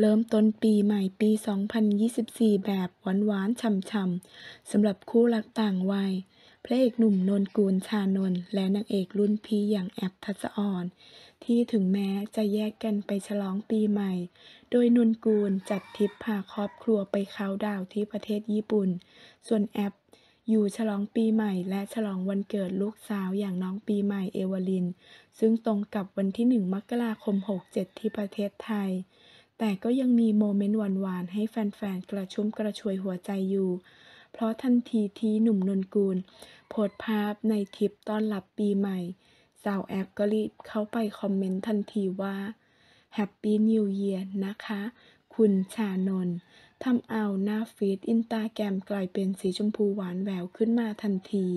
เริ่มต้นปีใหม่ปี 2024 แบบ หวานๆ ฉ่ำๆ สำหรับคู่รักต่างวัยพระเอกหนุ่มนนกูลชานน และนางเอกรุ่นพี่อย่างแอปทัศอ่อน ที่ถึงแม้จะแยกกันไปฉลองปีใหม่ โดยนนกูลจัดทริปพาครอบครัวไปเขาดาวที่ประเทศญี่ปุ่น ส่วนแอปอยู่ฉลองปีใหม่และฉลองวันเกิดลูกสาวอย่างน้องปีใหม่เอวลิน ซึ่งตรงกับวันที่1มกราคม67ที่ประเทศไทยแต่ก็ยังมีโมเมนต์หวานๆ ให้แฟนๆ กระชุ่มกระชวยหัวใจอยู่ เพราะทันทีที่หนุ่มนนกูล โพสภาพในทริปต้อนรับปีใหม่สาวแอฟก็รีบเข้าไปคอมเมนต์ทันทีว่า Happy New Year นะคะ คุณชานนท์ทำเอาหน้าฟีดอินตาแกรมกลายเป็นสีชมพูหวานแววขึ้นมาทันที